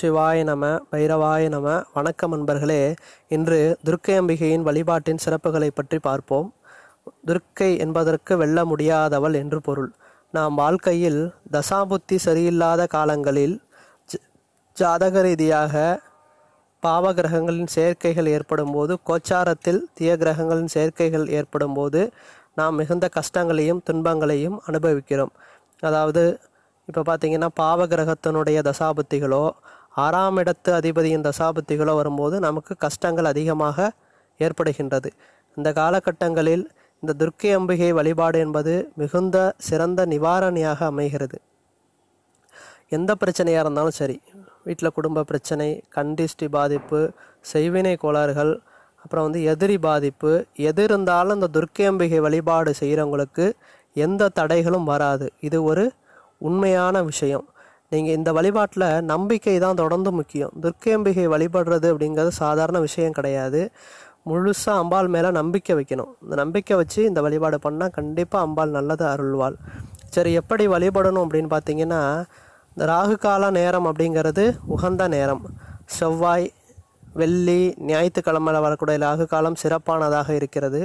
சிவாய நம பைரவாய நம வணக்கம் அன்பர்களே இன்று துர்க்கை அம்பிகையின் வழிபாட்டின் சிறப்புகளை பற்றி பார்ப்போம் துர்க்கை என்பதற்கு வெல்ல முடியாதவள் என்று பொருள் நாம் வாழ்க்கையில் தசாபுத்தி சரியில்லாத காலங்களில் ஜாதக ரீதியாக பாவகிரகங்களின் சேர்க்கைகள் ஏற்படும் போது கோச்சாரத்தில் தீய கிரகங்களின் சேர்க்கைகள் ஏற்படும் போது நாம் மிகுந்த கஷ்டங்களையும் துன்பங்களையும் அனுபவிக்கிறோம் அதாவது இப்போ பார்த்தீங்கன்னா பாவகிரகத்தினுடைய தசாபுத்திகளோ ஆறாம் இடத்து அதிபதியின் தசாபத்திகளோ வரும்போது நமக்கு கஷ்டங்கள் அதிகமாக ஏற்படுகின்றது இந்த காலகட்டங்களில் இந்த துர்க்கை அம்பிகை வழிபாடு என்பது மிகுந்த சிறந்த நிவாரணியாக அமைகிறது எந்த பிரச்சனையாக இருந்தாலும் சரி வீட்டில் குடும்ப பிரச்சனை கண்டிஷ்டி பாதிப்பு செய்வினை கோளாறுகள் அப்புறம் வந்து எதிரி பாதிப்பு எது இருந்தாலும் இந்த துர்க்கை அம்பிகை வழிபாடு செய்கிறவங்களுக்கு எந்த தடைகளும் வராது இது ஒரு உண்மையான விஷயம் நீங்கள் இந்த வழிபாட்டில் நம்பிக்கை தான் தொடர்ந்து முக்கியம் துர்க்கம்பிகை வழிபடுறது அப்படிங்கிறது சாதாரண விஷயம் கிடையாது முழுசாக அம்பாள் மேலே நம்பிக்கை வைக்கணும் இந்த நம்பிக்கை வச்சு இந்த வழிபாடு பண்ணால் கண்டிப்பாக அம்பாள் நல்லது அருள்வாள் சரி எப்படி வழிபடணும் அப்படின்னு பார்த்தீங்கன்னா இந்த ராகு கால நேரம் அப்படிங்கிறது உகந்த நேரம் செவ்வாய் வெள்ளி ஞாயிற்றுக்கிழமையில் வரக்கூடிய ராகு காலம் சிறப்பானதாக இருக்கிறது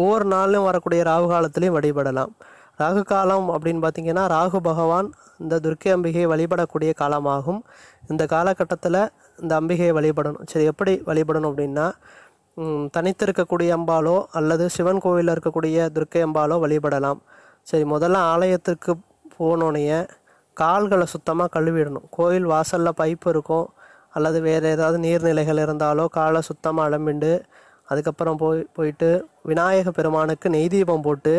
ஒவ்வொரு நாளிலும் வரக்கூடிய ராகு காலத்திலையும் வழிபடலாம் ராகு காலம் அப்படின்னு பார்த்திங்கன்னா ராகு பகவான் இந்த துர்க்கை அம்பிகையை வழிபடக்கூடிய காலமாகும் இந்த காலகட்டத்தில் இந்த அம்பிகையை வழிபடணும் சரி எப்படி வழிபடணும் அப்படின்னா தனித்து இருக்கக்கூடிய அம்பாலோ அல்லது சிவன் கோவிலில் இருக்கக்கூடிய துர்க்கை அம்பாலோ வழிபடலாம் சரி முதல்ல ஆலயத்துக்கு போனோடனே கால்களை சுத்தமாக கழுவிடணும் கோயில் வாசலில் பைப்பு இருக்கும் அல்லது வேறு ஏதாவது நீர்நிலைகள் இருந்தாலோ காலை சுத்தமாக அலம்பிண்டு அதுக்கப்புறம் போய் போயிட்டு விநாயக பெருமானுக்கு நெய் தீபம் போட்டு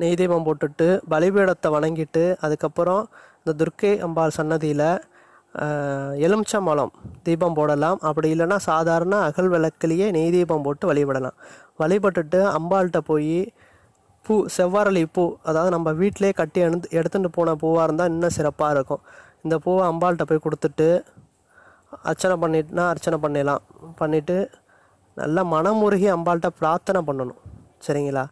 நெய் தீபம் போட்டுட்டு பலிபீடத்தை வணங்கிட்டு அதுக்கப்புறம் இந்த துர்க்கை அம்பாள் சன்னதியில் எலுமிச்சம்பழம் தீபம் போடலாம் அப்படி இல்லைன்னா சாதாரண அகல் விளக்குலேயே நெய் தீபம் போட்டு வழிபடலாம் வழிபட்டுட்டு அம்பாள்கிட்ட போய் பூ செவ்வாரளி பூ அதாவது நம்ம வீட்டிலே கட்டி எடுத்து எடுத்துகிட்டு போன பூவாக இருந்தால் இன்னும் சிறப்பாக இருக்கும் இந்த பூவை அம்பாள்கிட்ட போய் கொடுத்துட்டு அர்ச்சனை பண்ணிட்டுனா அர்ச்சனை பண்ணிடலாம் பண்ணிவிட்டு நல்லா மனமுருகி அம்பாள்கிட்ட பிரார்த்தனை பண்ணணும் சரிங்களா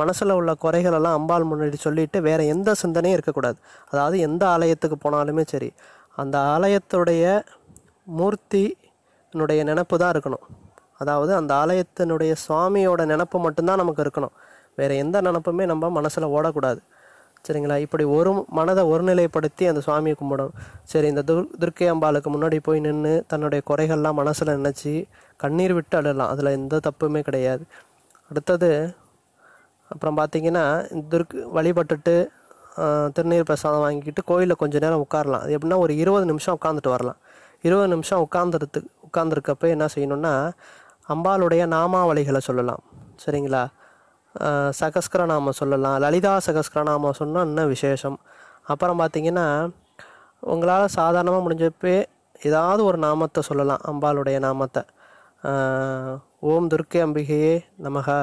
மனசில் உள்ள குறைகளெல்லாம் அம்பாள் முன்னாடி சொல்லிவிட்டு வேறு எந்த சிந்தனையும் இருக்கக்கூடாது அதாவது எந்த ஆலயத்துக்கு போனாலுமே சரி அந்த ஆலயத்துடைய மூர்த்தினுடைய நினப்பு தான் இருக்கணும் அதாவது அந்த ஆலயத்தினுடைய சுவாமியோட நினப்பு மட்டும்தான் நமக்கு இருக்கணும் வேறு எந்த நினப்புமே நம்ம மனசில் ஓடக்கூடாது சரிங்களா இப்படி ஒரு மனதை ஒருநிலைப்படுத்தி அந்த சுவாமியை கும்பிடும் சரி இந்த துர் துர்க்கை அம்பாளுக்கு முன்னாடி போய் நின்று தன்னுடைய குறைகள்லாம் மனசில் நினச்சி கண்ணீர் விட்டு அழலாம் அதில் எந்த தப்புமே கிடையாது அடுத்தது அப்புறம் பார்த்தீங்கன்னா துர்க் வழிபட்டுட்டு திருநீர் பிரசாதம் வாங்கிக்கிட்டு கோயிலில் கொஞ்சம் நேரம் உட்காரலாம் அது எப்படின்னா ஒரு இருபது நிமிஷம் உட்காந்துட்டு வரலாம் இருபது நிமிஷம் உட்காந்துருத்து உட்காந்துருக்கப்ப என்ன செய்யணும்னா அம்பாளுடைய நாமாவளிகளை சொல்லலாம் சரிங்களா சகஸ்கரநாமம் சொல்லலாம் லலிதா சகஸ்கரநாமம் சொன்னால் இன்னும் விசேஷம் அப்புறம் பார்த்திங்கன்னா உங்களால் சாதாரணமாக முடிஞ்சப்பே ஏதாவது ஒரு நாமத்தை சொல்லலாம் அம்பாளுடைய நாமத்தை ஓம் துர்க்கை அம்பிகையே நமகா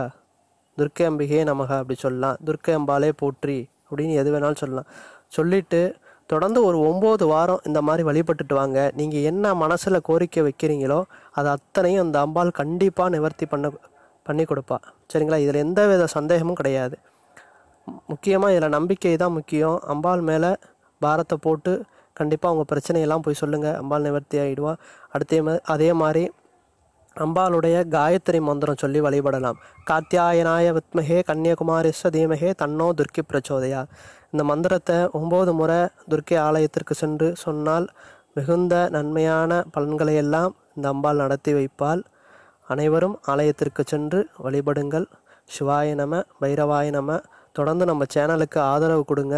துர்க்கை அம்பிகே நமக அப்படி சொல்லலாம் துர்க்கை அம்பாலே போற்றி அப்படின்னு எது வேணாலும் சொல்லலாம் சொல்லிவிட்டு தொடர்ந்து ஒரு ஒம்பது வாரம் இந்த மாதிரி வழிபட்டுட்டு வாங்க நீங்கள் என்ன மனசில் கோரிக்கை வைக்கிறீங்களோ அது அத்தனையும் அந்த அம்பாள் கண்டிப்பாக நிவர்த்தி பண்ண பண்ணி கொடுப்பா சரிங்களா இதில் எந்த வித சந்தேகமும் கிடையாது முக்கியமாக இதில் நம்பிக்கை தான் முக்கியம் அம்பாள் மேலே பாரத்தை போட்டு கண்டிப்பாக உங்கள் பிரச்சனையெல்லாம் போய் சொல்லுங்கள் அம்பாள் நிவர்த்தி ஆகிடுவா அடுத்தே அதே மாதிரி அம்பாளுடைய காயத்ரி மந்திரம் சொல்லி வழிபடலாம் காத்தியாயனாய வித்மகே கன்னியகுமாரிஸ்வ தீமகே தன்னோ துர்க்கி பிரச்சோதயா இந்த மந்திரத்தை ஒம்பது முறை துர்க்கி ஆலயத்திற்கு சென்று சொன்னால் மிகுந்த நன்மையான பலன்களை எல்லாம் இந்த அம்பாள் நடத்தி வைப்பால் அனைவரும் ஆலயத்திற்கு சென்று வழிபடுங்கள் சிவாய நம பைரவாய நம தொடர்ந்து நம்ம சேனலுக்கு ஆதரவு கொடுங்க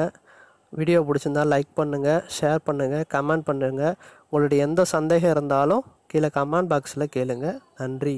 வீடியோ பிடிச்சிருந்தால் லைக் பண்ணுங்கள் ஷேர் பண்ணுங்கள் கமெண்ட் பண்ணுங்கள் உங்களுடைய எந்த சந்தேகம் இருந்தாலும் கீழே கமெண்ட் பாக்ஸில் கேளுங்கள் நன்றி